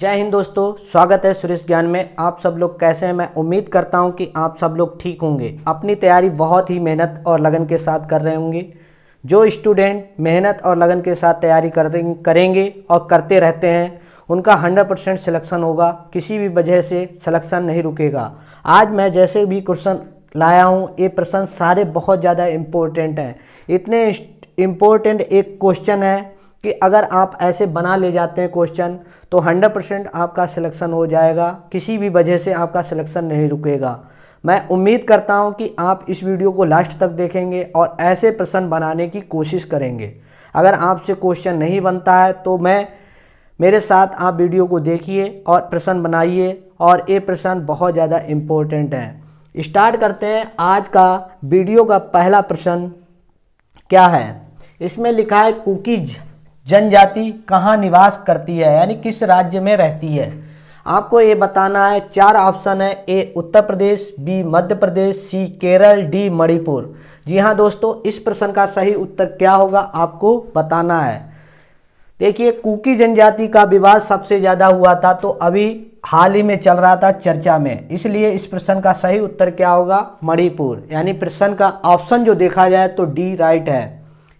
जय हिंद दोस्तों स्वागत है सुरेश ज्ञान में आप सब लोग कैसे हैं मैं उम्मीद करता हूं कि आप सब लोग ठीक होंगे अपनी तैयारी बहुत ही मेहनत और लगन के साथ कर रहे होंगे जो स्टूडेंट मेहनत और लगन के साथ तैयारी कर करेंगे और करते रहते हैं उनका 100 परसेंट सिलेक्शन होगा किसी भी वजह से सिलेक्शन नहीं रुकेगा आज मैं जैसे भी क्वेश्चन लाया हूँ ये प्रश्न सारे बहुत ज़्यादा इम्पोर्टेंट हैं इतने इम्पोर्टेंट एक क्वेश्चन है कि अगर आप ऐसे बना ले जाते हैं क्वेश्चन तो 100 परसेंट आपका सिलेक्शन हो जाएगा किसी भी वजह से आपका सिलेक्शन नहीं रुकेगा मैं उम्मीद करता हूं कि आप इस वीडियो को लास्ट तक देखेंगे और ऐसे प्रश्न बनाने की कोशिश करेंगे अगर आपसे क्वेश्चन नहीं बनता है तो मैं मेरे साथ आप वीडियो को देखिए और प्रश्न बनाइए और ये प्रश्न बहुत ज़्यादा इम्पोर्टेंट है स्टार्ट करते हैं आज का वीडियो का पहला प्रश्न क्या है इसमें लिखा है कुकीज़ जनजाति कहाँ निवास करती है यानी किस राज्य में रहती है आपको ये बताना है चार ऑप्शन है A Uttar Pradesh B Madhya Pradesh C Kerala D Manipur जी हाँ दोस्तों इस प्रश्न का सही उत्तर क्या होगा आपको बताना है देखिए कुकी जनजाति का विवाद सबसे ज़्यादा हुआ था तो अभी हाल ही में चल रहा था चर्चा में इसलिए इस प्रश्न का सही उत्तर क्या होगा मणिपुर यानी प्रश्न का ऑप्शन जो देखा जाए तो डी राइट है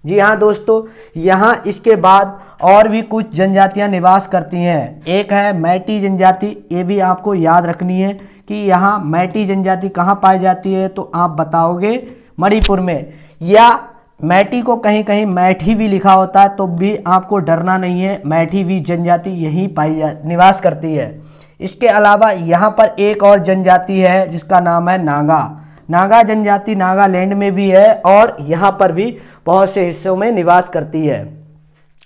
जी हाँ दोस्तों यहाँ इसके बाद और भी कुछ जनजातियाँ निवास करती हैं एक है मैटी जनजाति ये भी आपको याद रखनी है कि यहाँ मैटी जनजाति कहाँ पाई जाती है तो आप बताओगे मणिपुर में या मैटी को कहीं कहीं मैठी भी लिखा होता है तो भी आपको डरना नहीं है मैठी भी जनजाति यहीं पाई जा निवास करती है इसके अलावा यहाँ पर एक और जनजाति है जिसका नाम है नागा नागा जनजाति नागालैंड में भी है और यहाँ पर भी बहुत से हिस्सों में निवास करती है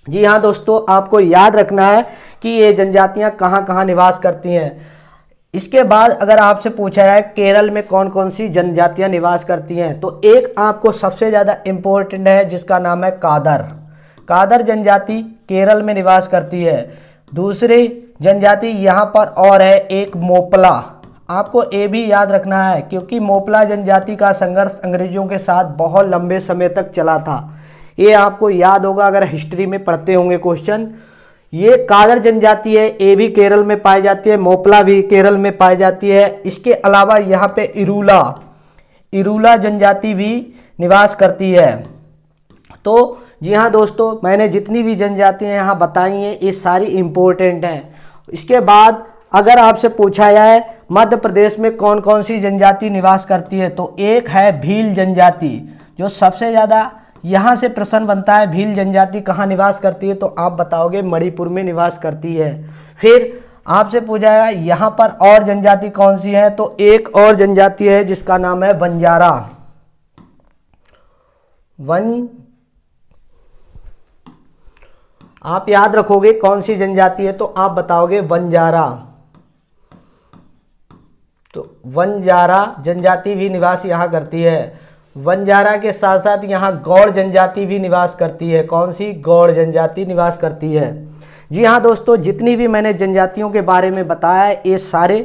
जी हाँ दोस्तों आपको याद रखना है कि ये जनजातियाँ कहाँ कहाँ निवास करती हैं इसके बाद अगर आपसे पूछा है केरल में कौन कौन सी जनजातियाँ निवास करती हैं तो एक आपको सबसे ज़्यादा इम्पोर्टेंट है जिसका नाम है कादर कादर जनजाति केरल में निवास करती है दूसरी जनजाति यहाँ पर और है एक मोपला आपको ये भी याद रखना है क्योंकि मोपला जनजाति का संघर्ष अंग्रेजों के साथ बहुत लंबे समय तक चला था ये आपको याद होगा अगर हिस्ट्री में पढ़ते होंगे क्वेश्चन ये कागर जनजाति है ये भी केरल में पाई जाती है मोपला भी केरल में पाई जाती है इसके अलावा यहाँ पे इरूला इरूला जनजाति भी निवास करती है तो जी हाँ दोस्तों मैंने जितनी भी जनजातियाँ यहाँ बताई हैं ये सारी इम्पोर्टेंट हैं इसके बाद अगर आपसे पूछा जाए मध्य प्रदेश में कौन कौन सी जनजाति निवास करती है तो एक है भील जनजाति जो सबसे ज़्यादा यहाँ से प्रश्न बनता है भील जनजाति कहाँ निवास करती है तो आप बताओगे मणिपुर में निवास करती है फिर आपसे पूछा जाएगा यहाँ पर और जनजाति कौन सी है तो एक और जनजाति है जिसका नाम है बंजारा वन आप याद रखोगे कौन सी जनजाति है तो आप बताओगे बंजारा तो वनजारा जनजाति भी निवास यहाँ करती है वनजारा के साथ साथ यहाँ गौड़ जनजाति भी निवास करती है कौन सी गौड़ जनजाति निवास करती है जी हाँ दोस्तों जितनी भी मैंने जनजातियों के बारे में बताया ये सारे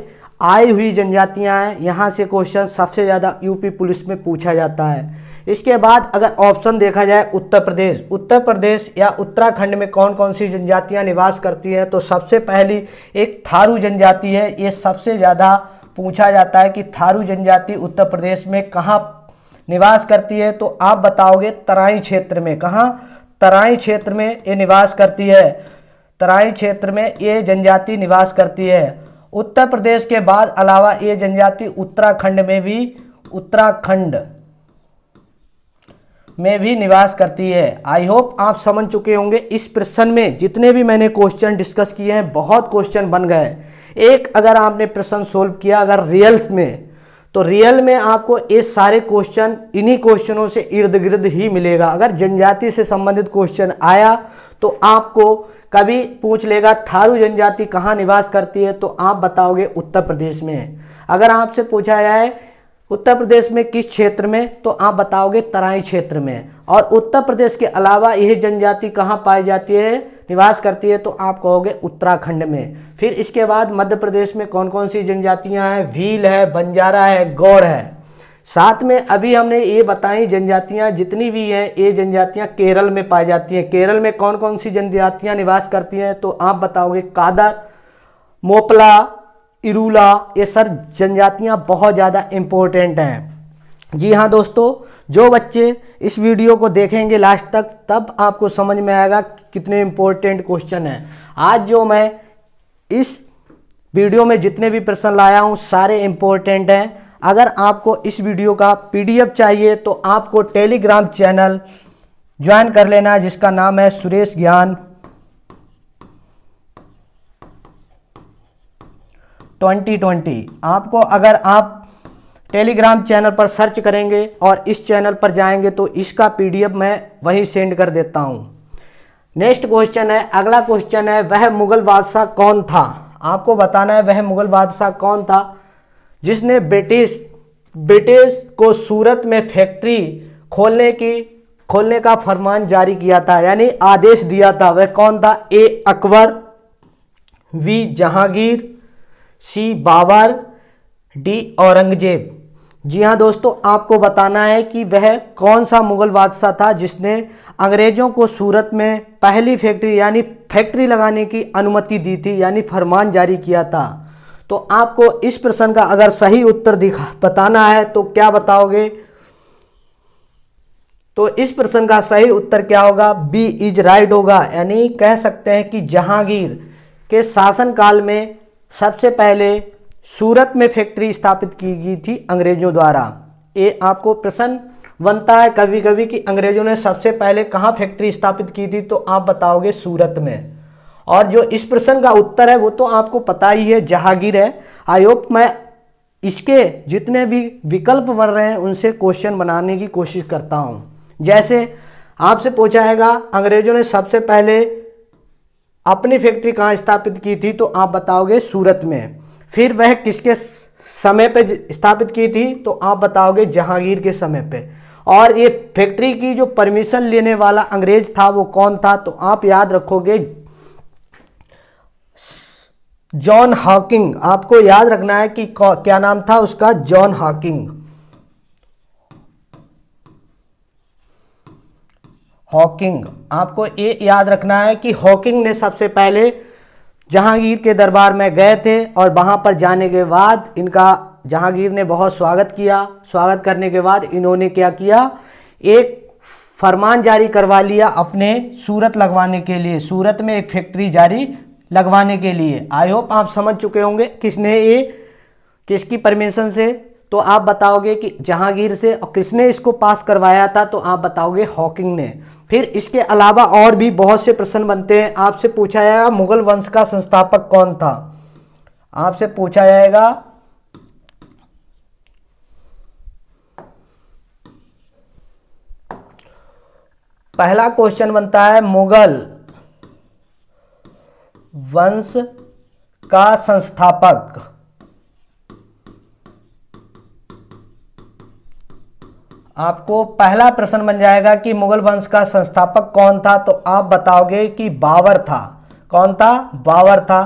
आई हुई जनजातियाँ हैं यहाँ से क्वेश्चन सबसे ज़्यादा यूपी पुलिस में पूछा जाता है इसके बाद अगर ऑप्शन देखा जाए उत्तर प्रदेश उत्तर प्रदेश या उत्तराखंड में कौन कौन सी जनजातियाँ निवास करती हैं तो सबसे पहली एक थारू जनजाति है ये सबसे ज़्यादा पूछा जाता है कि थारू जनजाति उत्तर प्रदेश में कहाँ निवास करती है तो आप बताओगे तराई क्षेत्र में कहाँ तराई क्षेत्र में ये निवास करती है तराई क्षेत्र में ये जनजाति निवास करती है उत्तर प्रदेश के बाद अलावा ये जनजाति उत्तराखंड में भी उत्तराखंड में भी निवास करती है आई होप आप समझ चुके होंगे इस प्रश्न में जितने भी मैंने क्वेश्चन डिस्कस किए हैं बहुत क्वेश्चन बन गए एक अगर आपने प्रश्न सोल्व किया अगर रियल में तो रियल में आपको ये सारे क्वेश्चन इन्हीं क्वेश्चनों से इर्द गिर्द ही मिलेगा अगर जनजाति से संबंधित क्वेश्चन आया तो आपको कभी पूछ लेगा थारू जनजाति कहाँ निवास करती है तो आप बताओगे उत्तर प्रदेश में अगर आपसे पूछा जाए उत्तर प्रदेश में किस क्षेत्र में तो आप बताओगे तराई क्षेत्र में और उत्तर प्रदेश के अलावा यह जनजाति कहाँ पाई जाती है निवास करती है तो आप कहोगे उत्तराखंड में फिर इसके बाद मध्य प्रदेश में कौन कौन सी जनजातियाँ हैं व्हील है बंजारा है गौड़ है साथ में अभी हमने ये बताई जनजातियाँ जितनी भी हैं ये जनजातियाँ केरल में पाई जाती हैं केरल में कौन कौन सी जनजातियाँ निवास करती हैं तो आप बताओगे कादर मोपला इरूला ये सर जनजातियाँ बहुत ज़्यादा इम्पोर्टेंट हैं जी हाँ दोस्तों जो बच्चे इस वीडियो को देखेंगे लास्ट तक तब आपको समझ में आएगा कितने इम्पोर्टेंट क्वेश्चन हैं आज जो मैं इस वीडियो में जितने भी प्रश्न लाया हूँ सारे इम्पोर्टेंट हैं अगर आपको इस वीडियो का पीडीएफ चाहिए तो आपको टेलीग्राम चैनल ज्वाइन कर लेना जिसका नाम है सुरेश ज्ञान 2020 आपको अगर आप टेलीग्राम चैनल पर सर्च करेंगे और इस चैनल पर जाएंगे तो इसका पीडीएफ मैं वहीं सेंड कर देता हूं नेक्स्ट क्वेश्चन है अगला क्वेश्चन है वह मुग़ल बादशाह कौन था आपको बताना है वह मुग़ल बादशाह कौन था जिसने ब्रिटिश ब्रिटिश को सूरत में फैक्ट्री खोलने की खोलने का फरमान जारी किया था यानी आदेश दिया था वह कौन था A Akbar B Jahangir C Babur D Aurangzeb जी हाँ दोस्तों आपको बताना है कि वह कौन सा मुगल बादशाह था जिसने अंग्रेज़ों को सूरत में पहली फैक्ट्री यानी फैक्ट्री लगाने की अनुमति दी थी यानी फरमान जारी किया था तो आपको इस प्रश्न का अगर सही उत्तर दिखा बताना है तो क्या बताओगे तो इस प्रश्न का सही उत्तर क्या होगा बी इज राइट होगा यानी कह सकते हैं कि जहांगीर के शासनकाल में सबसे पहले सूरत में फैक्ट्री स्थापित की गई थी अंग्रेजों द्वारा ये आपको प्रश्न बनता है कभी कभी कि अंग्रेजों ने सबसे पहले कहाँ फैक्ट्री स्थापित की थी तो आप बताओगे सूरत में और जो इस प्रश्न का उत्तर है वो तो आपको पता ही है जहांगीर है आई होप मैं इसके जितने भी विकल्प बन रहे हैं उनसे क्वेश्चन बनाने की कोशिश करता हूँ जैसे आपसे पूछाएगा अंग्रेजों ने सबसे पहले अपनी फैक्ट्री कहाँ स्थापित की थी तो आप बताओगे सूरत में फिर वह किसके समय पे स्थापित की थी तो आप बताओगे जहांगीर के समय पे और ये फैक्ट्री की जो परमिशन लेने वाला अंग्रेज था वो कौन था तो आप याद रखोगे जॉन हॉकिंग आपको याद रखना है कि क्या नाम था उसका जॉन हॉकिंग हॉकिंग आपको ये याद रखना है कि हॉकिंग ने सबसे पहले जहांगीर के दरबार में गए थे और वहाँ पर जाने के बाद इनका जहांगीर ने बहुत स्वागत किया स्वागत करने के बाद इन्होंने क्या किया एक फरमान जारी करवा लिया अपने सूरत लगवाने के लिए सूरत में एक फैक्ट्री जारी लगवाने के लिए आई होप आप समझ चुके होंगे किसने ये किसकी परमिशन से तो आप बताओगे कि जहांगीर से और किसने इसको पास करवाया था तो आप बताओगे हॉकिंग ने फिर इसके अलावा और भी बहुत से प्रश्न बनते हैं आपसे पूछा जाएगा मुगल वंश का संस्थापक कौन था आपसे पूछा जाएगा पहला क्वेश्चन बनता है मुगल वंश का संस्थापक आपको पहला प्रश्न बन जाएगा कि मुगल वंश का संस्थापक कौन था तो आप बताओगे कि बाबर था कौन था बाबर था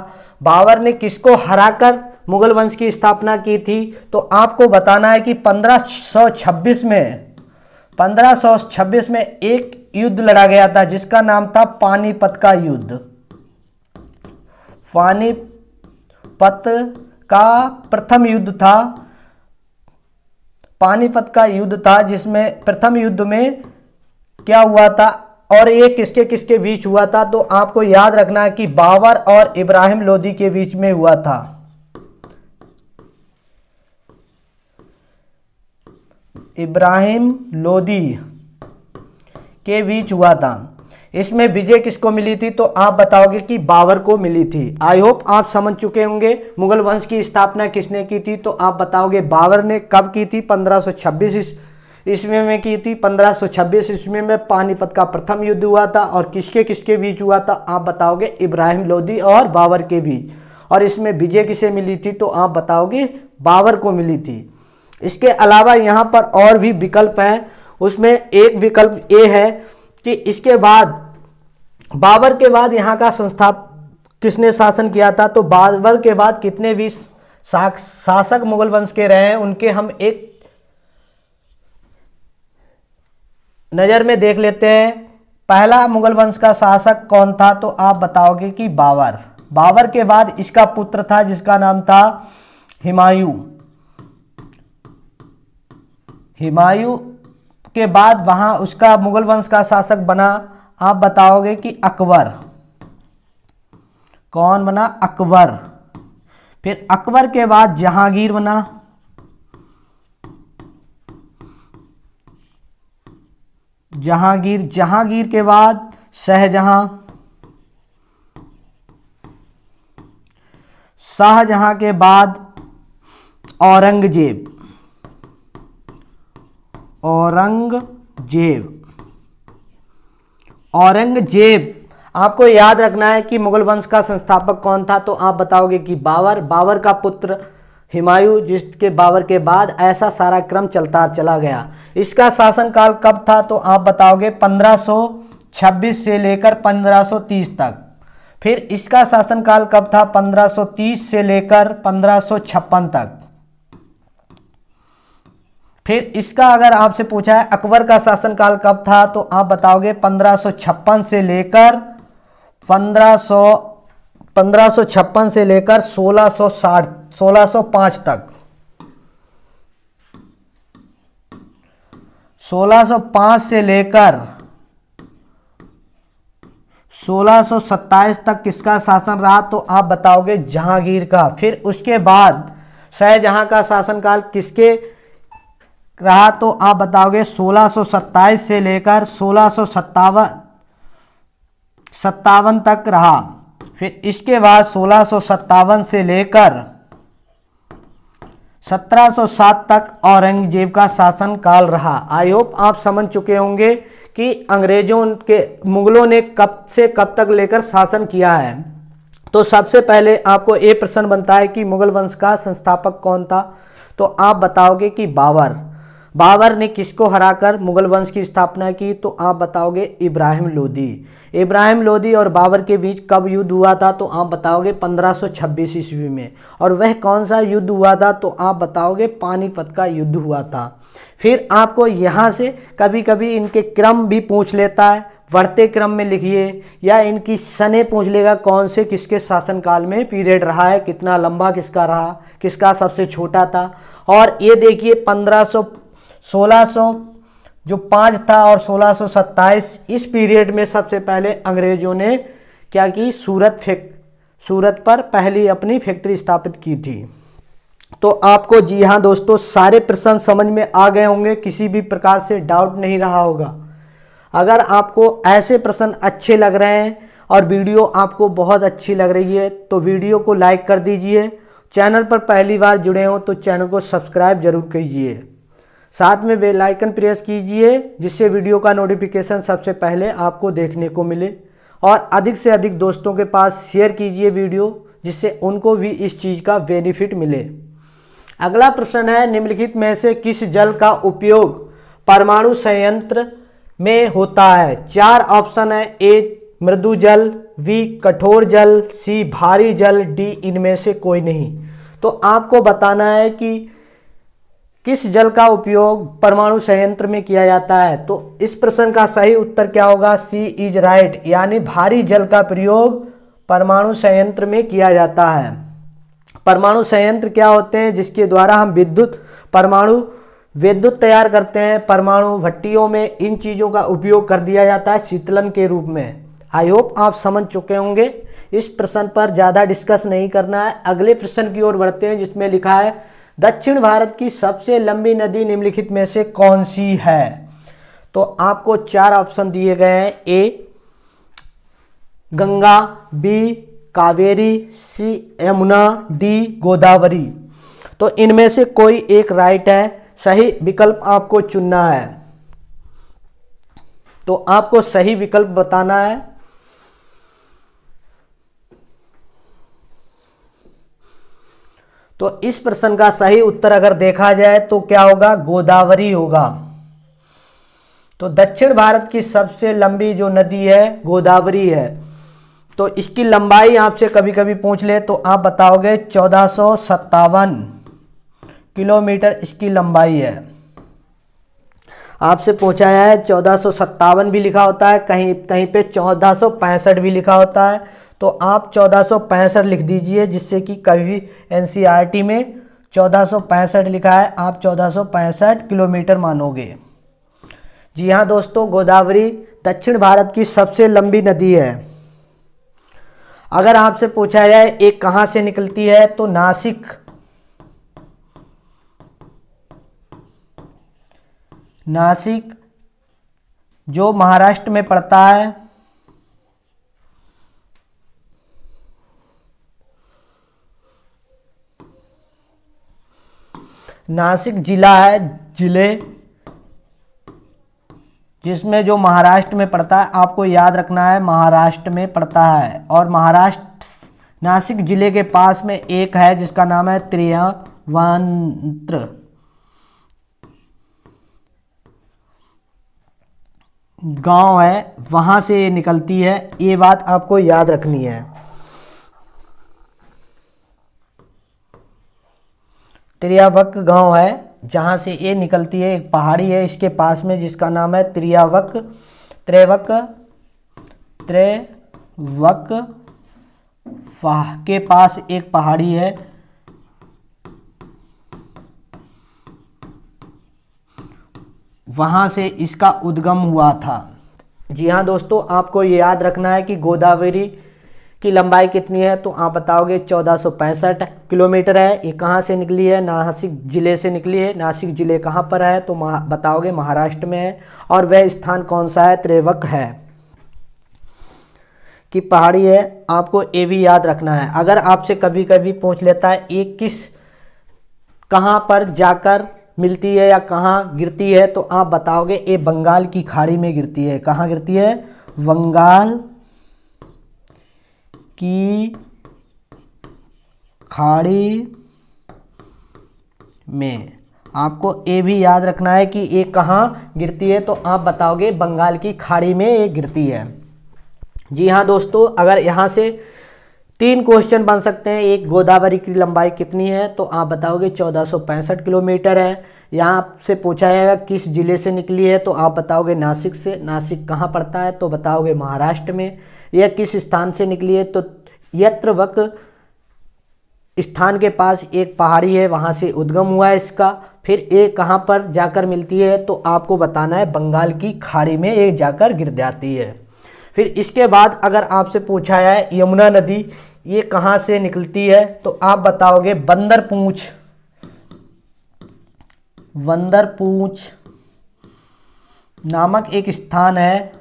बाबर ने किसको हराकर मुगल वंश की स्थापना की थी तो आपको बताना है कि 1526 में 1526 में एक युद्ध लड़ा गया था जिसका नाम था पानीपत का युद्ध पानीपत का प्रथम युद्ध था पानीपत का युद्ध था जिसमें प्रथम युद्ध में क्या हुआ था और ये किसके किसके बीच हुआ था तो आपको याद रखना है कि बाबर और इब्राहिम लोधी के बीच में हुआ था इब्राहिम लोधी के बीच हुआ था इसमें विजय किसको मिली थी तो आप बताओगे कि बाबर को मिली थी आई होप आप समझ चुके होंगे मुगल वंश की स्थापना किसने की थी तो आप बताओगे बाबर ने कब की थी 1526 ईस्वी में की थी 1526 ईस्वी में पानीपत का प्रथम युद्ध हुआ था और किसके किसके बीच हुआ था आप बताओगे इब्राहिम लोधी और बाबर के बीच और इसमें विजय किसे मिली थी तो आप बताओगे बाबर को मिली थी इसके अलावा यहाँ पर और भी विकल्प हैं उसमें एक विकल्प ये है कि इसके बाद बाबर के बाद यहाँ का संस्था किसने शासन किया था तो बाबर के बाद कितने भी शासक मुगल वंश के रहे हैं उनके हम एक नज़र में देख लेते हैं पहला मुगल वंश का शासक कौन था तो आप बताओगे कि बाबर बाबर के बाद इसका पुत्र था जिसका नाम था हिमायू हिमायू के बाद वहाँ उसका मुगल वंश का शासक बना आप बताओगे कि अकबर कौन बना अकबर फिर अकबर के बाद जहांगीर बना जहांगीर जहांगीर के बाद शाहजहां शाहजहां के बाद औरंगजेब औरंगजेब औरंगजेब आपको याद रखना है कि मुगल वंश का संस्थापक कौन था तो आप बताओगे कि बाबर बाबर का पुत्र हिमायू जिसके बाबर के बाद ऐसा सारा क्रम चलता चला गया इसका शासनकाल कब था तो आप बताओगे 1526 से लेकर 1530 तक फिर इसका शासनकाल कब था 1530 से लेकर 1556 तक फिर इसका अगर आपसे पूछा है अकबर का शासनकाल कब था तो आप बताओगे पंद्रह से लेकर पंद्रह 1556 से लेकर 1660 1605 तक 1605 से लेकर 1627 तक किसका शासन रहा तो आप बताओगे जहांगीर का फिर उसके बाद शाहजहां का शासनकाल किसके रहा तो आप बताओगे सोलह से लेकर सोलह सत्तावन तक रहा फिर इसके बाद सोलह से लेकर 1707 तक औरंगजेब का शासनकाल रहा आई होप आप समझ चुके होंगे कि अंग्रेजों के मुगलों ने कब से कब तक लेकर शासन किया है तो सबसे पहले आपको ये प्रश्न बनता है कि मुगल वंश का संस्थापक कौन था तो आप बताओगे कि बाबर बाबर ने किसको हराकर मुगल वंश की स्थापना की तो आप बताओगे इब्राहिम लोदी इब्राहिम लोदी और बाबर के बीच कब युद्ध हुआ था तो आप बताओगे 1526 ईस्वी में और वह कौन सा युद्ध हुआ था तो आप बताओगे पानीपत का युद्ध हुआ था फिर आपको यहाँ से कभी कभी इनके क्रम भी पूछ लेता है बढ़ते क्रम में लिखिए या इनकी सने पूछ लेगा कौन से किसके शासनकाल में पीरियड रहा है कितना लंबा किसका रहा किसका सबसे छोटा था और ये देखिए पंद्रह 1600 जो पाँच था और 1627 इस पीरियड में सबसे पहले अंग्रेज़ों ने क्या की सूरत फैक् सूरत पर पहली अपनी फैक्ट्री स्थापित की थी तो आपको जी हाँ दोस्तों सारे प्रश्न समझ में आ गए होंगे किसी भी प्रकार से डाउट नहीं रहा होगा अगर आपको ऐसे प्रश्न अच्छे लग रहे हैं और वीडियो आपको बहुत अच्छी लग रही है तो वीडियो को लाइक कर दीजिए चैनल पर पहली बार जुड़े हों तो चैनल को सब्सक्राइब जरूर कीजिए साथ में बेल आइकन प्रेस कीजिए जिससे वीडियो का नोटिफिकेशन सबसे पहले आपको देखने को मिले और अधिक से अधिक दोस्तों के पास शेयर कीजिए वीडियो जिससे उनको भी इस चीज़ का बेनिफिट मिले अगला प्रश्न है निम्नलिखित में से किस जल का उपयोग परमाणु संयंत्र में होता है चार ऑप्शन है ए मृदु जल वी कठोर जल सी भारी जल डी इनमें से कोई नहीं तो आपको बताना है कि किस जल का उपयोग परमाणु संयंत्र में किया जाता है तो इस प्रश्न का सही उत्तर क्या होगा सी इज राइट यानी भारी जल का प्रयोग परमाणु संयंत्र में किया जाता है परमाणु संयंत्र क्या होते हैं जिसके द्वारा हम विद्युत परमाणु विद्युत तैयार करते हैं परमाणु भट्टियों में इन चीज़ों का उपयोग कर दिया जाता है शीतलन के रूप में आई होप आप समझ चुके होंगे इस प्रश्न पर ज़्यादा डिस्कस नहीं करना है अगले प्रश्न की ओर बढ़ते हैं जिसमें लिखा है दक्षिण भारत की सबसे लंबी नदी निम्नलिखित में से कौन सी है तो आपको चार ऑप्शन दिए गए हैं A Ganga B Kaveri C Yamuna D Godavari तो इनमें से कोई एक राइट है सही विकल्प आपको चुनना है तो आपको सही विकल्प बताना है तो इस प्रश्न का सही उत्तर अगर देखा जाए तो क्या होगा गोदावरी होगा तो दक्षिण भारत की सबसे लंबी जो नदी है गोदावरी है तो इसकी लंबाई आपसे कभी कभी पूछ ले तो आप बताओगे चौदह किलोमीटर इसकी लंबाई है आपसे पूछाया है चौदह भी लिखा होता है कहीं कहीं पे चौदह भी लिखा होता है तो आप चौदह लिख दीजिए जिससे कि कभी एनसीईआरटी e में चौदह लिखा है आप चौदह किलोमीटर मानोगे जी हाँ दोस्तों गोदावरी दक्षिण भारत की सबसे लंबी नदी है अगर आपसे पूछा जाए एक कहाँ से निकलती है तो नासिक नासिक जो महाराष्ट्र में पड़ता है नासिक जिला है जिले जिसमें जो महाराष्ट्र में पड़ता है आपको याद रखना है महाराष्ट्र में पड़ता है और महाराष्ट्र नासिक जिले के पास में एक है जिसका नाम है त्रियावंत्र गांव है वहां से निकलती है ये बात आपको याद रखनी है त्रियावक गांव है जहाँ से ये निकलती है एक पहाड़ी है इसके पास में जिसका नाम है त्रियावक त्रेवक त्रेवक फाह के पास एक पहाड़ी है वहाँ से इसका उद्गम हुआ था जी हाँ दोस्तों आपको ये याद रखना है कि गोदावरी की लंबाई कितनी है तो आप बताओगे चौदह किलोमीटर है ये कहाँ से निकली है नासिक ज़िले से निकली है नासिक ज़िले कहाँ पर है तो महा, बताओगे महाराष्ट्र में है और वह स्थान कौन सा है त्रेवक है कि पहाड़ी है आपको ये भी याद रखना है अगर आपसे कभी कभी पूछ लेता है ये किस कहाँ पर जाकर मिलती है या कहाँ गिरती है तो आप बताओगे ये बंगाल की खाड़ी में गिरती है कहाँ गिरती है बंगाल की खाड़ी में आपको ये भी याद रखना है कि ये कहाँ गिरती है तो आप बताओगे बंगाल की खाड़ी में ये गिरती है जी हाँ दोस्तों अगर यहाँ से तीन क्वेश्चन बन सकते हैं एक गोदावरी की लंबाई कितनी है तो आप बताओगे चौदह किलोमीटर है यहाँ से पूछा जाएगा किस ज़िले से निकली है तो आप बताओगे नासिक से नासिक कहाँ पड़ता है तो बताओगे महाराष्ट्र में यह किस स्थान से निकली है तो यत्र वक स्थान के पास एक पहाड़ी है वहाँ से उद्गम हुआ है इसका फिर ये कहाँ पर जाकर मिलती है तो आपको बताना है बंगाल की खाड़ी में ये जाकर गिर जाती है फिर इसके बाद अगर आपसे पूछा है यमुना नदी ये कहाँ से निकलती है तो आप बताओगे बंदर पूछ बंदर पूछ नामक एक स्थान है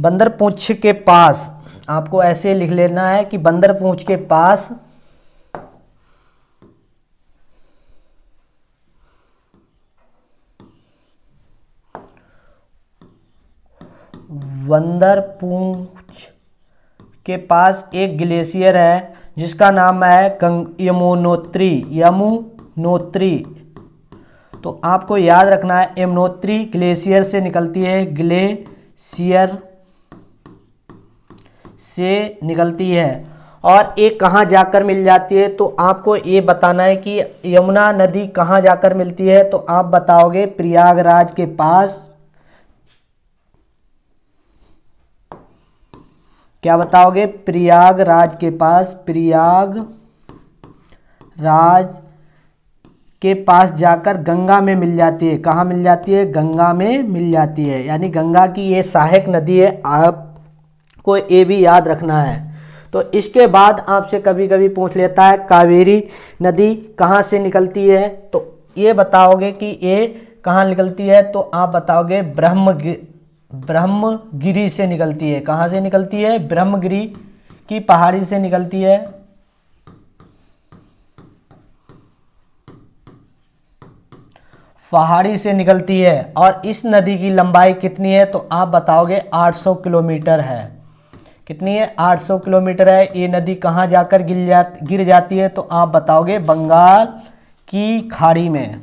बंदर पूछ के पास आपको ऐसे लिख लेना है कि बंदर पूछ के पास बंदर पूछ के पास एक ग्लेशियर है जिसका नाम है यमुनोत्री यमुनोत्री तो आपको याद रखना है यमुनोत्री ग्लेशियर से निकलती है ग्लेशियर से निकलती है और ये कहाँ जाकर मिल जाती है तो आपको ये बताना है कि यमुना नदी कहाँ जाकर मिलती है तो आप बताओगे प्रयागराज के पास क्या बताओगे प्रयागराज के पास प्रयाग राज के पास जाकर गंगा में मिल जाती है कहाँ मिल जाती है गंगा में मिल जाती है यानी गंगा की ये सहायक नदी है आप को ए भी याद रखना है तो इसके बाद आपसे कभी कभी पूछ लेता है कावेरी नदी कहाँ से निकलती है तो ये बताओगे कि ये कहाँ निकलती है तो आप बताओगे ब्रह्म ब्रह्मगिरी से निकलती है कहाँ से निकलती है ब्रह्मगिरी की पहाड़ी से निकलती है पहाड़ी से निकलती है और इस नदी की लंबाई कितनी है तो आप बताओगे 800 किलोमीटर है कितनी है 800 किलोमीटर है ये नदी कहाँ जाकर गिर जा गिर जाती है तो आप बताओगे बंगाल की खाड़ी में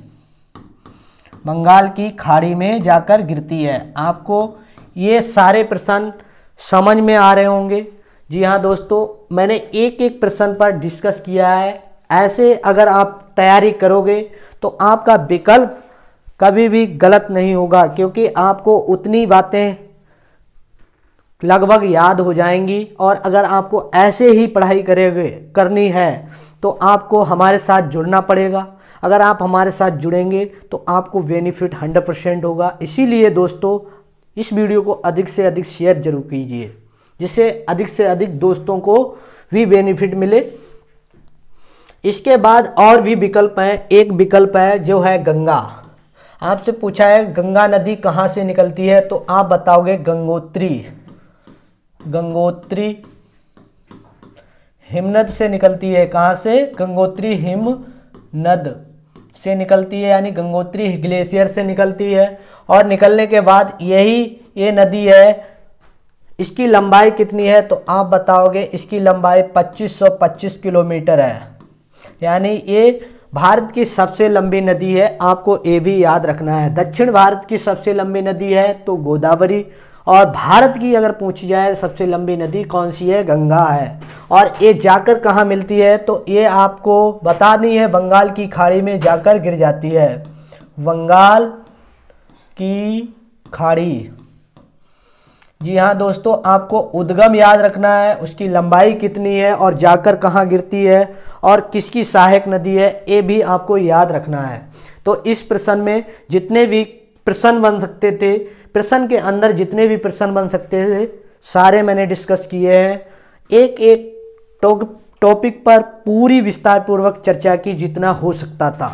बंगाल की खाड़ी में जाकर गिरती है आपको ये सारे प्रश्न समझ में आ रहे होंगे जी हाँ दोस्तों मैंने एक एक प्रश्न पर डिस्कस किया है ऐसे अगर आप तैयारी करोगे तो आपका विकल्प कभी भी गलत नहीं होगा क्योंकि आपको उतनी बातें लगभग याद हो जाएंगी और अगर आपको ऐसे ही पढ़ाई करेंगे करनी है तो आपको हमारे साथ जुड़ना पड़ेगा अगर आप हमारे साथ जुड़ेंगे तो आपको बेनिफिट हंड्रेड परसेंट होगा इसीलिए दोस्तों इस वीडियो को अधिक से अधिक शेयर जरूर कीजिए जिससे अधिक से अधिक दोस्तों को भी बेनिफिट मिले इसके बाद और भी विकल्प हैं एक विकल्प है जो है गंगा आपसे पूछा है गंगा नदी कहाँ से निकलती है तो आप बताओगे गंगोत्री गंगोत्री हिमनद से निकलती है कहाँ से गंगोत्री हिम नद से निकलती है यानी गंगोत्री ग्लेशियर से निकलती है और निकलने के बाद यही ये नदी है इसकी लंबाई कितनी है तो आप बताओगे इसकी लंबाई 2525 किलोमीटर है यानी ये भारत की सबसे लंबी नदी है आपको ये भी याद रखना है दक्षिण भारत की सबसे लंबी नदी है तो गोदावरी और भारत की अगर पूछी जाए सबसे लंबी नदी कौन सी है गंगा है और ये जाकर कहाँ मिलती है तो ये आपको बतानी है बंगाल की खाड़ी में जाकर गिर जाती है बंगाल की खाड़ी जी हाँ दोस्तों आपको उद्गम याद रखना है उसकी लंबाई कितनी है और जाकर कहाँ गिरती है और किसकी सहायक नदी है ये भी आपको याद रखना है तो इस प्रश्न में जितने भी प्रश्न बन सकते थे प्रश्न के अंदर जितने भी प्रश्न बन सकते थे सारे मैंने डिस्कस किए हैं एक एक टॉपिक पर पूरी विस्तार पूर्वक चर्चा की जितना हो सकता था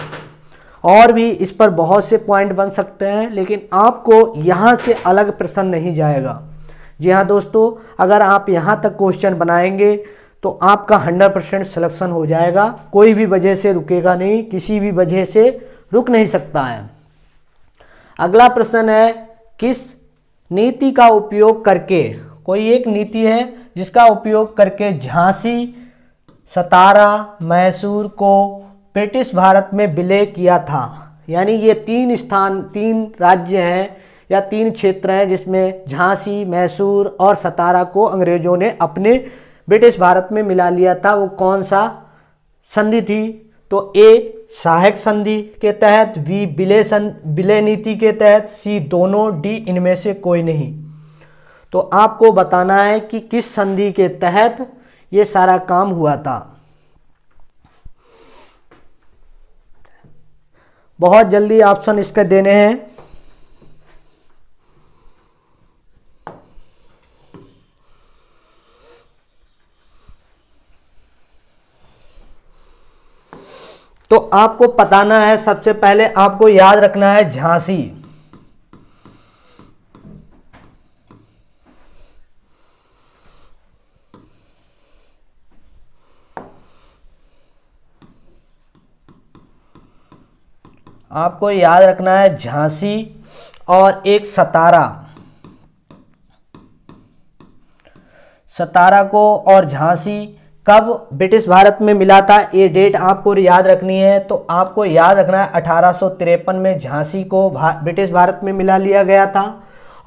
और भी इस पर बहुत से पॉइंट बन सकते हैं लेकिन आपको यहाँ से अलग प्रश्न नहीं जाएगा जी हाँ दोस्तों अगर आप यहाँ तक क्वेश्चन बनाएंगे तो आपका 100 परसेंट सलेक्शन हो जाएगा कोई भी वजह से रुकेगा नहीं किसी भी वजह से रुक नहीं सकता है अगला प्रश्न है किस नीति का उपयोग करके कोई एक नीति है जिसका उपयोग करके झांसी सतारा मैसूर को ब्रिटिश भारत में विलय किया था यानी ये तीन स्थान तीन राज्य हैं या तीन क्षेत्र हैं जिसमें झांसी मैसूर और सतारा को अंग्रेज़ों ने अपने ब्रिटिश भारत में मिला लिया था वो कौन सा संधि थी तो ए सहायक संधि के तहत वी विलय विलय नीति के तहत सी दोनों डी इनमें से कोई नहीं तो आपको बताना है कि किस संधि के तहत ये सारा काम हुआ था बहुत जल्दी ऑप्शन इसके देने हैं तो आपको बताना है सबसे पहले आपको याद रखना है झांसी आपको याद रखना है झांसी और एक सतारा सतारा को और झांसी कब ब्रिटिश भारत में मिला था ये डेट आपको याद रखनी है तो आपको याद रखना है अठारह में झांसी को भा, ब्रिटिश भारत में मिला लिया गया था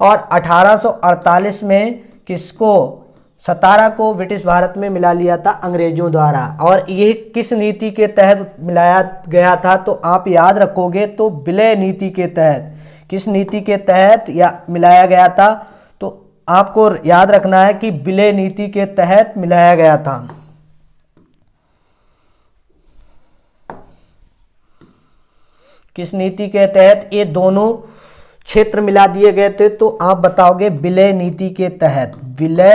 और 1848 में किसको सतारा को ब्रिटिश भारत में मिला लिया था अंग्रेजों द्वारा और ये किस नीति के तहत मिलाया गया था तो आप याद रखोगे तो विलय नीति के तहत किस नीति के तहत या मिलाया गया था तो आपको याद रखना है कि विलय नीति के तहत मिलाया गया था किस नीति के तहत ये दोनों क्षेत्र मिला दिए गए थे तो आप बताओगे विलय नीति के तहत विलय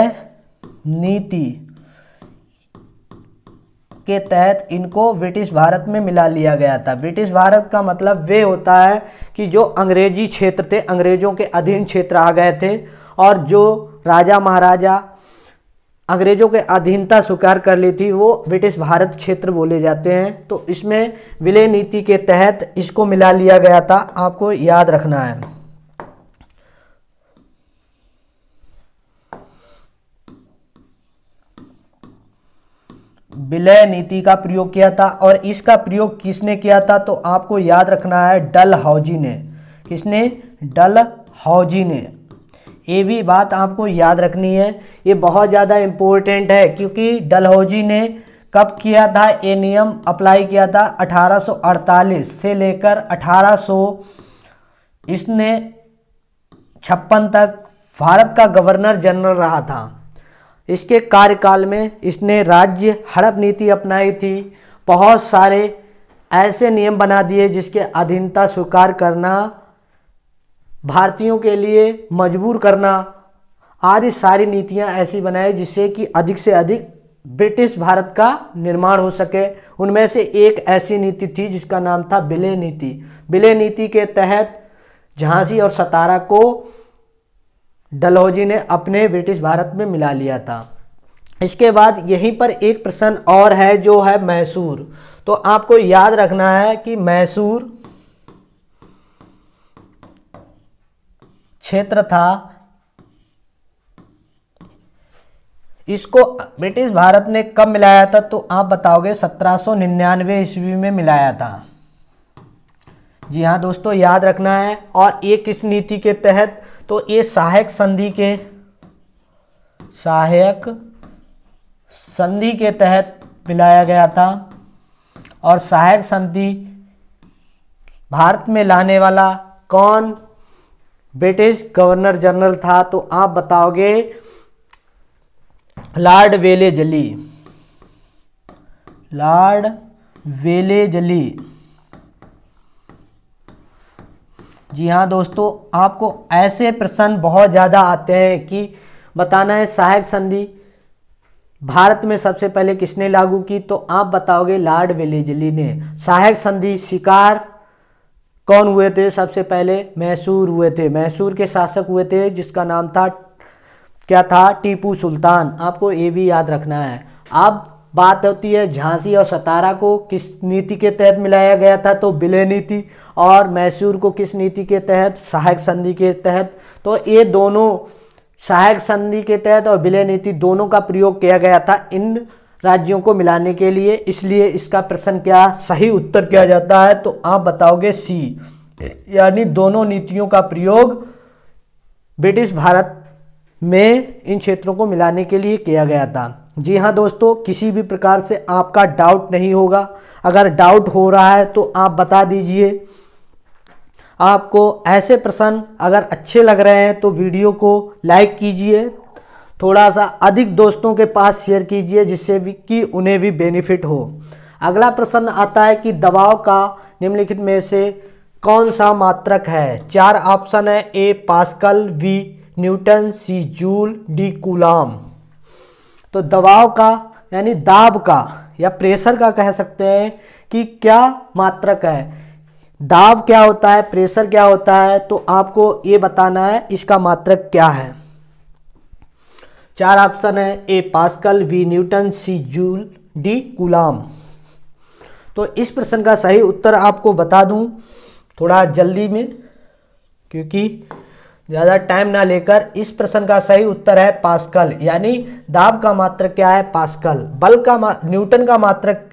नीति के तहत इनको ब्रिटिश भारत में मिला लिया गया था ब्रिटिश भारत का मतलब वे होता है कि जो अंग्रेजी क्षेत्र थे अंग्रेजों के अधीन क्षेत्र आ गए थे और जो राजा महाराजा अंग्रेजों के अधीनता स्वीकार कर ली थी वो ब्रिटिश भारत क्षेत्र बोले जाते हैं तो इसमें विलय नीति के तहत इसको मिला लिया गया था आपको याद रखना है विलय नीति का प्रयोग किया था और इसका प्रयोग किसने किया था तो आपको याद रखना है डल हाउजी ने किसने डल हाउजी ने ये भी बात आपको याद रखनी है ये बहुत ज़्यादा इम्पोर्टेंट है क्योंकि डलहौजी ने कब किया था ये नियम अप्लाई किया था 1848 से लेकर 1800 इसने छप्पन तक भारत का गवर्नर जनरल रहा था इसके कार्यकाल में इसने राज्य हड़प नीति अपनाई थी बहुत सारे ऐसे नियम बना दिए जिसके अधीनता स्वीकार करना भारतीयों के लिए मजबूर करना आदि सारी नीतियां ऐसी बनाए जिससे कि अधिक से अधिक ब्रिटिश भारत का निर्माण हो सके उनमें से एक ऐसी नीति थी जिसका नाम था विलय नीति विलय नीति के तहत झांसी और सतारा को डलहौजी ने अपने ब्रिटिश भारत में मिला लिया था इसके बाद यहीं पर एक प्रश्न और है जो है मैसूर तो आपको याद रखना है कि मैसूर क्षेत्र था इसको ब्रिटिश भारत ने कब मिलाया था तो आप बताओगे 1799 ईस्वी में मिलाया था जी हाँ दोस्तों याद रखना है और ये किस नीति के तहत तो ये सहायक संधि के सहायक संधि के तहत मिलाया गया था और सहायक संधि भारत में लाने वाला कौन ब्रिटिश गवर्नर जनरल था तो आप बताओगे लॉर्ड वेले जली लॉर्ड वेले जली जी हाँ दोस्तों आपको ऐसे प्रश्न बहुत ज़्यादा आते हैं कि बताना है सहायक संधि भारत में सबसे पहले किसने लागू की तो आप बताओगे लॉर्ड वेलेजली ने सहायक संधि शिकार कौन हुए थे सबसे पहले मैसूर हुए थे मैसूर के शासक हुए थे जिसका नाम था क्या था टीपू सुल्तान आपको ये भी याद रखना है अब बात होती है झांसी और सतारा को किस नीति के तहत मिलाया गया था तो विलय नीति और मैसूर को किस नीति के तहत सहायक संधि के तहत तो ये दोनों सहायक संधि के तहत और विलय नीति दोनों का प्रयोग किया गया था इन राज्यों को मिलाने के लिए इसलिए इसका प्रश्न क्या सही उत्तर किया जाता है तो आप बताओगे सी यानी दोनों नीतियों का प्रयोग ब्रिटिश भारत में इन क्षेत्रों को मिलाने के लिए किया गया था जी हाँ दोस्तों किसी भी प्रकार से आपका डाउट नहीं होगा अगर डाउट हो रहा है तो आप बता दीजिए आपको ऐसे प्रश्न अगर अच्छे लग रहे हैं तो वीडियो को लाइक कीजिए थोड़ा सा अधिक दोस्तों के पास शेयर कीजिए जिससे कि उन्हें भी बेनिफिट हो अगला प्रश्न आता है कि दबाव का निम्नलिखित में से कौन सा मात्रक है चार ऑप्शन है A pascal B newton C joule D coulomb तो दबाव का यानी दाब का या प्रेशर का कह सकते हैं कि क्या मात्रक है दाब क्या होता है प्रेशर क्या होता है तो आपको ये बताना है इसका मात्रक क्या है चार ऑप्शन है A pascal B newton C joule D coulomb तो इस प्रश्न का सही उत्तर आपको बता दूं थोड़ा जल्दी में क्योंकि ज़्यादा टाइम ना लेकर इस प्रश्न का सही उत्तर है पास्कल यानी दाब का मात्रक क्या है पास्कल बल का न्यूटन का मात्रक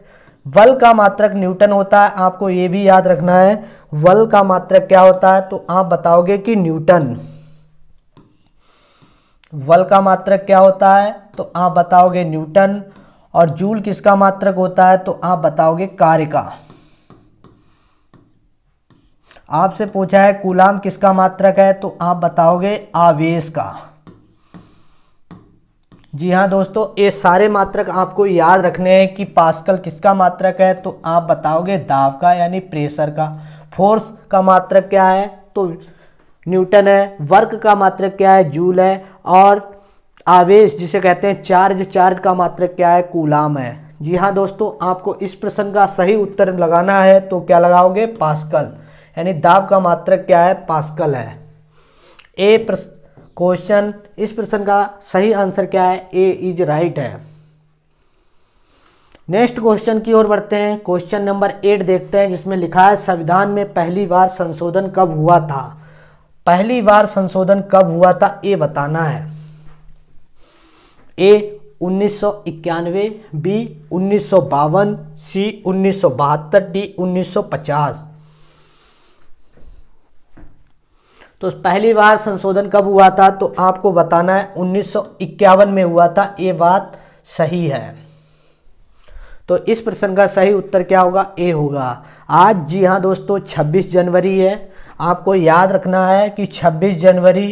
बल का मात्रक न्यूटन होता है आपको ये भी याद रखना है बल का मात्रक क्या होता है तो आप बताओगे कि न्यूटन वल का मात्रक क्या होता है तो आप बताओगे न्यूटन और जूल किसका मात्रक होता है तो आप बताओगे कार्य का आपसे पूछा है कुलाम किसका मात्रक है तो आप बताओगे आवेश का जी हाँ दोस्तों ये सारे मात्रक आपको याद रखने हैं कि पास्कल किसका मात्रक है तो आप बताओगे दाब का यानी प्रेशर का फोर्स का मात्रक क्या है तो न्यूटन है वर्क का मात्रक क्या है जूल है और आवेश जिसे कहते हैं चार्ज चार्ज का मात्रक क्या है कूलाम है जी हाँ दोस्तों आपको इस प्रश्न का सही उत्तर लगाना है तो क्या लगाओगे पास्कल यानी दाब का मात्रक क्या है पास्कल है ए क्वेश्चन इस प्रश्न का सही आंसर क्या है ए इज राइट है नेक्स्ट क्वेश्चन की ओर बढ़ते हैं क्वेश्चन नंबर एट देखते हैं जिसमें लिखा है संविधान में पहली बार संशोधन कब हुआ था पहली बार संशोधन कब हुआ था ये बताना है ए उन्नीस बी उन्नीस सी उन्नीस डी 1950 तो पहली बार संशोधन कब हुआ था तो आपको बताना है उन्नीस में हुआ था ये बात सही है तो इस प्रश्न का सही उत्तर क्या होगा ए होगा आज जी हाँ दोस्तों 26 जनवरी है आपको याद रखना है कि 26 जनवरी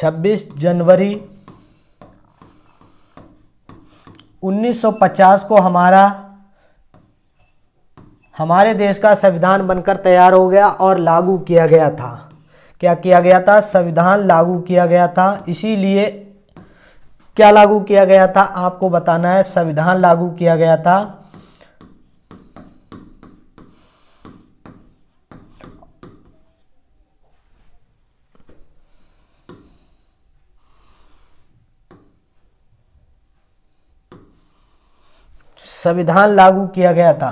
छब्बीस जनवरी 1950 को हमारा हमारे देश का संविधान बनकर तैयार हो गया और लागू किया गया था क्या किया गया था संविधान लागू किया गया था इसीलिए क्या लागू किया गया था आपको बताना है संविधान लागू किया गया था संविधान लागू किया गया था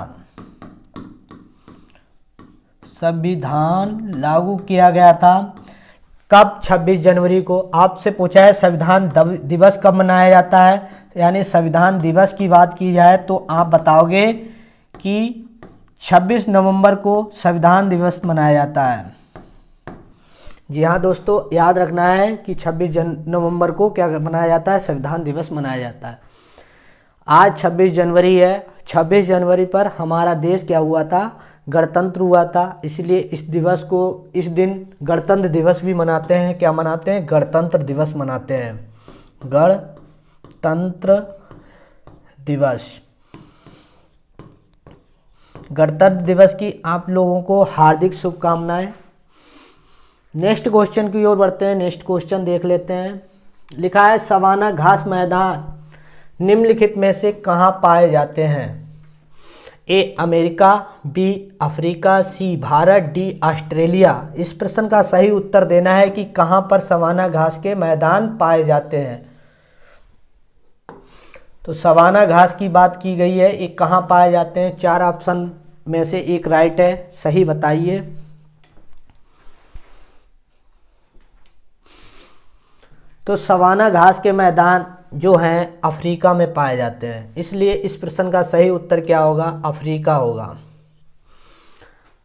संविधान लागू किया गया था कब 26 जनवरी को आपसे पूछा है संविधान दिवस कब मनाया जाता है यानी संविधान दिवस की बात की जाए तो आप बताओगे कि 26 नवंबर को संविधान दिवस मनाया जाता है जी हाँ दोस्तों याद रखना है कि 26 जन नवंबर को क्या मनाया जाता है संविधान दिवस मनाया जाता है आज 26 जनवरी है 26 जनवरी पर हमारा देश क्या हुआ था गणतंत्र हुआ था इसलिए इस दिवस को इस दिन गणतंत्र दिवस भी मनाते हैं क्या मनाते हैं गणतंत्र दिवस मनाते हैं गणतंत्र दिवस गणतंत्र दिवस की आप लोगों को हार्दिक शुभकामनाएं नेक्स्ट क्वेश्चन की ओर बढ़ते हैं नेक्स्ट क्वेश्चन देख लेते हैं लिखा है सवाना घास मैदान निम्नलिखित में से कहाँ पाए जाते हैं A America B Africa C Bharat D Australia इस प्रश्न का सही उत्तर देना है कि कहाँ पर सवाना घास के मैदान पाए जाते हैं तो सवाना घास की बात की गई है ये कहाँ पाए जाते हैं चार ऑप्शन में से एक राइट है सही बताइए तो सवाना घास के मैदान जो हैं अफ्रीका में पाए जाते हैं इसलिए इस प्रश्न का सही उत्तर क्या होगा अफ्रीका होगा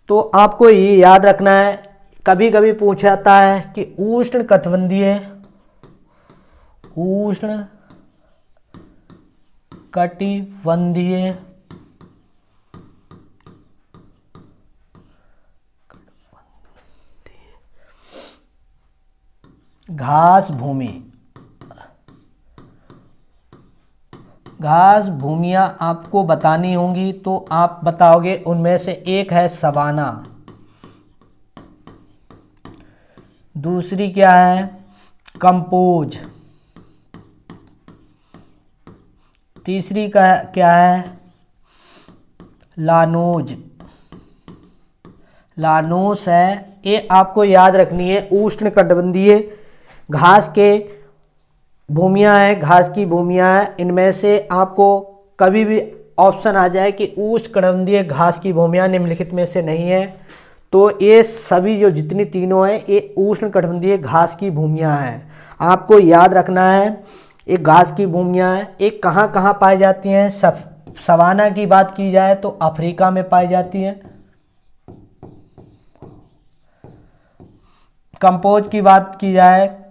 तो आपको ये याद रखना है कभी कभी पूछा जाता है कि उष्ण कटबंधीय उष्ण कटिबंधीय घास भूमि घास भूमिया आपको बतानी होंगी तो आप बताओगे उनमें से एक है सवाना दूसरी क्या है कंपोज तीसरी का क्या है लानोज लानोस है ये आपको याद रखनी है उष्ण कटबंधीय घास के भूमियाँ हैं घास की भूमियाँ हैं इनमें से आपको कभी भी ऑप्शन आ जाए कि उस कड़मदीय घास की भूमियाँ निम्नलिखित में से नहीं है तो ये सभी जो जितनी तीनों हैं ये उष्ण कठबंधीय घास की भूमियाँ हैं आपको याद रखना है ये घास की भूमियाँ हैं ये कहाँ कहाँ पाई जाती हैं सब सवाना की बात की जाए तो अफ्रीका में पाई जाती हैं कंपोज की बात की जाए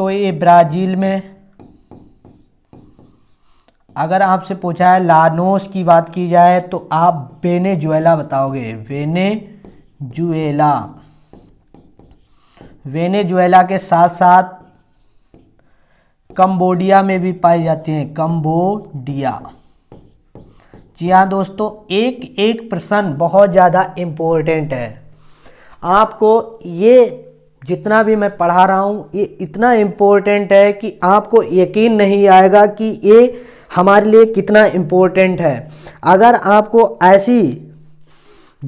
तो ये ब्राज़ील में अगर आपसे पूछा है लानोस की बात की जाए तो आप वेनेजुएला बताओगे वेनेजुएला वेनेजुएला के साथ साथ कंबोडिया में भी पाई जाती हैं कंबोडिया जी हाँ दोस्तों एक एक प्रश्न बहुत ज़्यादा इम्पोर्टेंट है आपको ये जितना भी मैं पढ़ा रहा हूँ ये इतना इम्पोर्टेंट है कि आपको यकीन नहीं आएगा कि ये हमारे लिए कितना इम्पोर्टेंट है अगर आपको ऐसी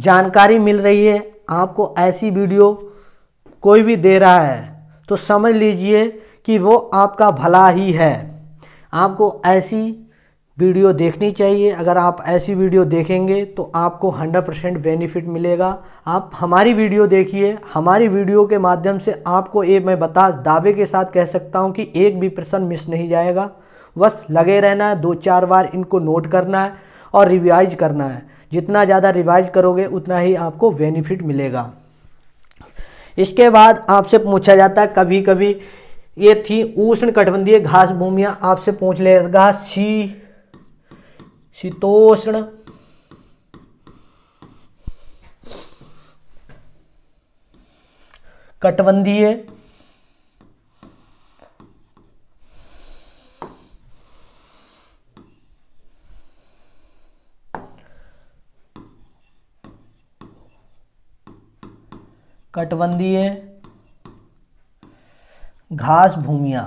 जानकारी मिल रही है आपको ऐसी वीडियो कोई भी दे रहा है तो समझ लीजिए कि वो आपका भला ही है आपको ऐसी वीडियो देखनी चाहिए अगर आप ऐसी वीडियो देखेंगे तो आपको 100 परसेंट बेनिफिट मिलेगा आप हमारी वीडियो देखिए हमारी वीडियो के माध्यम से आपको ये मैं बता दावे के साथ कह सकता हूँ कि एक भी प्रश्न मिस नहीं जाएगा बस लगे रहना है दो चार बार इनको नोट करना है और रिवाइज करना है जितना ज़्यादा रिवाइज करोगे उतना ही आपको बेनिफिट मिलेगा इसके बाद आपसे पूछा जाता है कभी कभी ये थी उष्ण कटबंधीय घास भूमियाँ आपसे पूछ लेगा सी शीतोष्ण कटबंधीय कटबंधीय घास भूमिया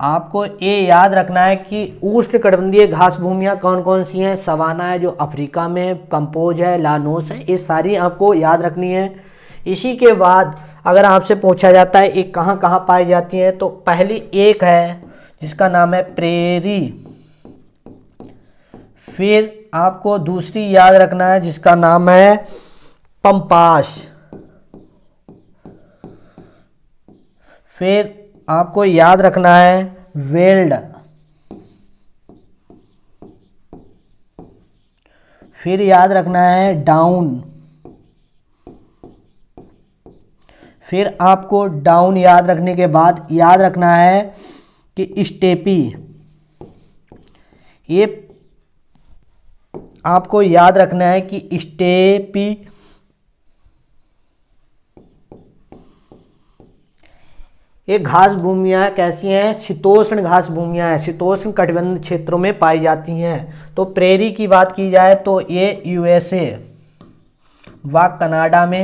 आपको ये याद रखना है कि उष्णकटिबंधीय घास भूमियाँ कौन कौन सी हैं सवाना है जो अफ्रीका में पंपोज है लानोस है ये सारी आपको याद रखनी है इसी के बाद अगर आपसे पूछा जाता है ये कहाँ कहाँ पाई जाती हैं तो पहली एक है जिसका नाम है प्रेरी फिर आपको दूसरी याद रखना है जिसका नाम है पंपाश फिर आपको याद रखना है वेल्ड फिर याद रखना है डाउन फिर आपको डाउन याद रखने के बाद याद रखना है कि स्टेपी ये आपको याद रखना है कि स्टेपी ये घास भूमियाँ कैसी हैं शीतोष्ण घास भूमियाँ हैं शीतोष्ण कटिबंध क्षेत्रों में पाई जाती हैं तो प्रेरी की बात की जाए तो ये यूएसए व कनाडा में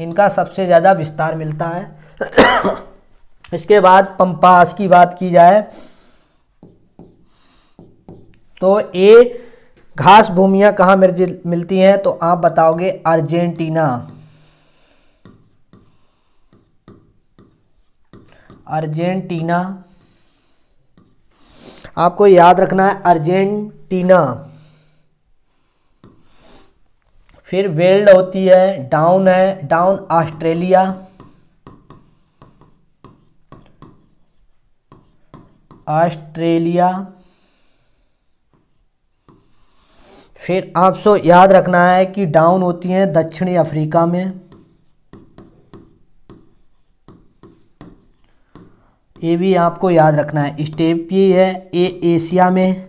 इनका सबसे ज़्यादा विस्तार मिलता है इसके बाद पंपास की बात की जाए तो ये घास भूमियाँ कहाँ मिलती हैं तो आप बताओगे अर्जेंटीना अर्जेंटीना आपको याद रखना है अर्जेंटीना फिर वेल्ड होती है डाउन है डाउन ऑस्ट्रेलिया ऑस्ट्रेलिया फिर आपसे याद रखना है कि डाउन होती हैं दक्षिणी अफ्रीका में ये भी आपको याद रखना है स्टेप ये है ए एशिया में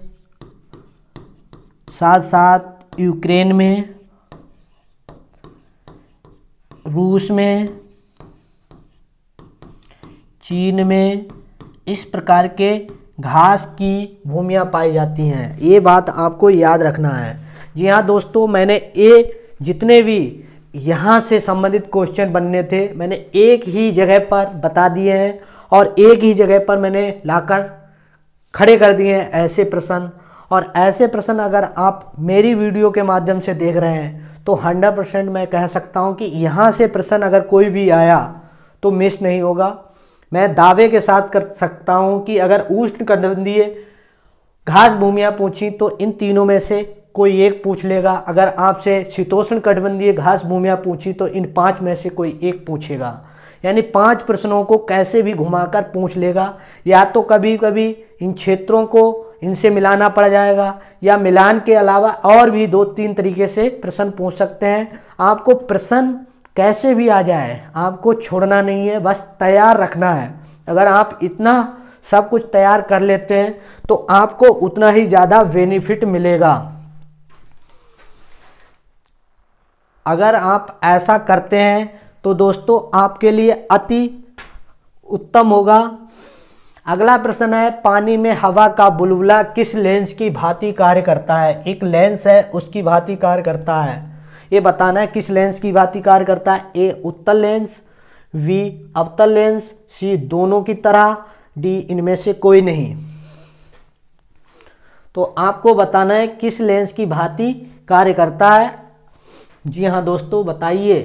साथ साथ यूक्रेन में रूस में चीन में इस प्रकार के घास की भूमियाँ पाई जाती हैं ये बात आपको याद रखना है जी हाँ दोस्तों मैंने ये जितने भी यहाँ से संबंधित क्वेश्चन बनने थे मैंने एक ही जगह पर बता दिए हैं और एक ही जगह पर मैंने लाकर खड़े कर दिए हैं ऐसे प्रश्न और ऐसे प्रश्न अगर आप मेरी वीडियो के माध्यम से देख रहे हैं तो 100 परसेंट मैं कह सकता हूँ कि यहाँ से प्रश्न अगर कोई भी आया तो मिस नहीं होगा मैं दावे के साथ कर सकता हूँ कि अगर उष्ण कटबंधीय घास भूमियाँ पूछी तो इन तीनों में से कोई एक पूछ लेगा अगर आपसे शीतोष्ण कटबंधीय घास भूमिया पूछी तो इन पाँच में से कोई एक पूछेगा यानी पांच प्रश्नों को कैसे भी घुमाकर पूछ लेगा या तो कभी कभी इन क्षेत्रों को इनसे मिलाना पड़ जाएगा या मिलान के अलावा और भी दो तीन तरीके से प्रश्न पूछ सकते हैं आपको प्रश्न कैसे भी आ जाए आपको छोड़ना नहीं है बस तैयार रखना है अगर आप इतना सब कुछ तैयार कर लेते हैं तो आपको उतना ही ज़्यादा बेनिफिट मिलेगा अगर आप ऐसा करते हैं तो दोस्तों आपके लिए अति उत्तम होगा अगला प्रश्न है पानी में हवा का बुलबुला किस लेंस की भांति कार्य करता है एक लेंस है उसकी भांति कार्य करता है ये बताना है किस लेंस की भांति कार्य करता है ए उत्तल लेंस वी अवतल लेंस सी दोनों की तरह डी इनमें से कोई नहीं तो आपको बताना है किस लेंस की भांति कार्य करता है जी हाँ दोस्तों बताइए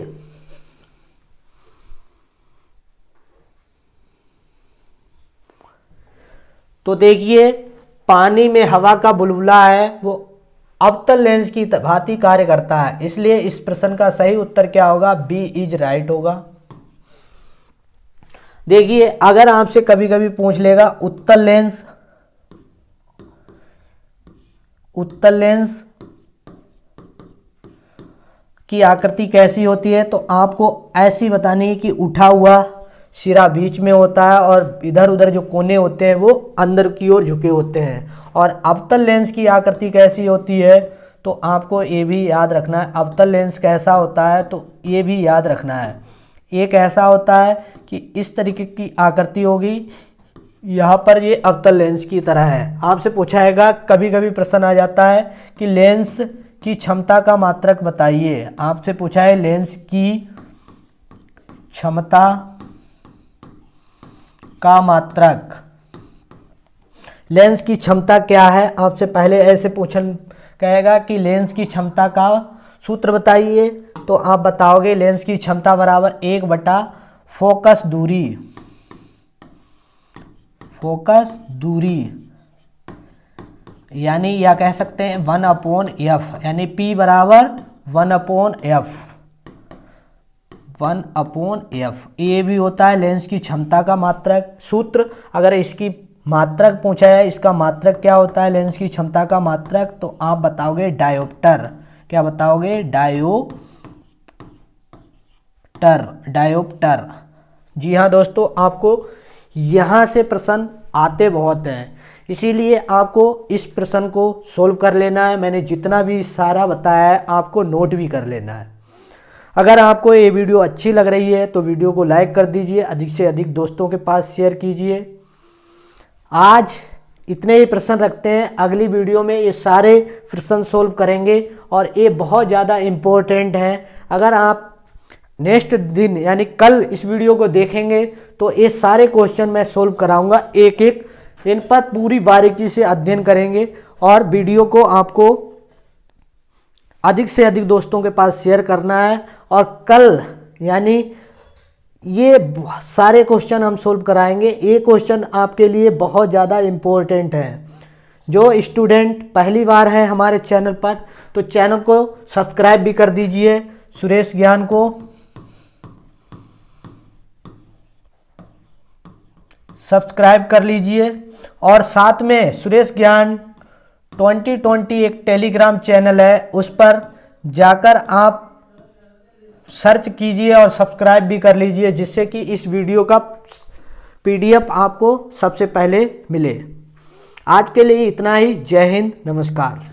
तो देखिए पानी में हवा का बुलबुला है वो अवतल लेंस की भांति कार्य करता है इसलिए इस प्रश्न का सही उत्तर क्या होगा बी इज राइट होगा देखिए अगर आपसे कभी कभी पूछ लेगा उत्तल लेंस उत्तल लेंस की आकृति कैसी होती है तो आपको ऐसी बतानी है कि उठा हुआ सिरा बीच में होता है और इधर उधर जो कोने होते हैं वो अंदर की ओर झुके होते हैं और अवतल लेंस की आकृति कैसी होती है तो आपको ये भी याद रखना है अवतल लेंस कैसा होता है तो ये भी याद रखना है एक ऐसा होता है कि इस तरीके की आकृति होगी यहाँ पर ये अवतल लेंस की तरह है आपसे पूछाएगा कभी कभी प्रश्न आ जाता है कि लेंस की क्षमता का मात्रक बताइए आपसे पूछा है लेंस की क्षमता का मात्रक लेंस की क्षमता क्या है आपसे पहले ऐसे पूछन कहेगा कि लेंस की क्षमता का सूत्र बताइए तो आप बताओगे लेंस की क्षमता बराबर एक बटा फोकस दूरी फोकस दूरी यानी या कह सकते हैं वन अपोन एफ यानी पी बराबर one upon f one upon f a भी होता है लेंस की क्षमता का मात्रक सूत्र अगर इसकी मात्रक पूछा है इसका मात्रक क्या होता है लेंस की क्षमता का मात्रक तो आप बताओगे डायोप्टर क्या बताओगे डायोप्टर डायोप्टर जी हाँ दोस्तों आपको यहाँ से प्रश्न आते बहुत हैं इसीलिए आपको इस प्रश्न को सोल्व कर लेना है मैंने जितना भी सारा बताया है आपको नोट भी कर लेना है अगर आपको ये वीडियो अच्छी लग रही है तो वीडियो को लाइक कर दीजिए अधिक से अधिक दोस्तों के पास शेयर कीजिए आज इतने ही प्रश्न रखते हैं अगली वीडियो में ये सारे प्रश्न सोल्व करेंगे और ये बहुत ज़्यादा इम्पोर्टेंट हैं अगर आप नेक्स्ट दिन यानी कल इस वीडियो को देखेंगे तो ये सारे क्वेश्चन मैं सोल्व कराऊंगा एक एक इन पर पूरी बारीकी से अध्ययन करेंगे और वीडियो को आपको अधिक से अधिक दोस्तों के पास शेयर करना है और कल यानी ये सारे क्वेश्चन हम सोल्व कराएंगे ये क्वेश्चन आपके लिए बहुत ज़्यादा इम्पोर्टेंट है जो स्टूडेंट पहली बार है हमारे चैनल पर तो चैनल को सब्सक्राइब भी कर दीजिए सुरेश ज्ञान को सब्सक्राइब कर लीजिए और साथ में सुरेश ज्ञान 2020 एक टेलीग्राम चैनल है उस पर जाकर आप सर्च कीजिए और सब्सक्राइब भी कर लीजिए जिससे कि इस वीडियो का पीडीएफ आपको सबसे पहले मिले आज के लिए इतना ही जय हिंद नमस्कार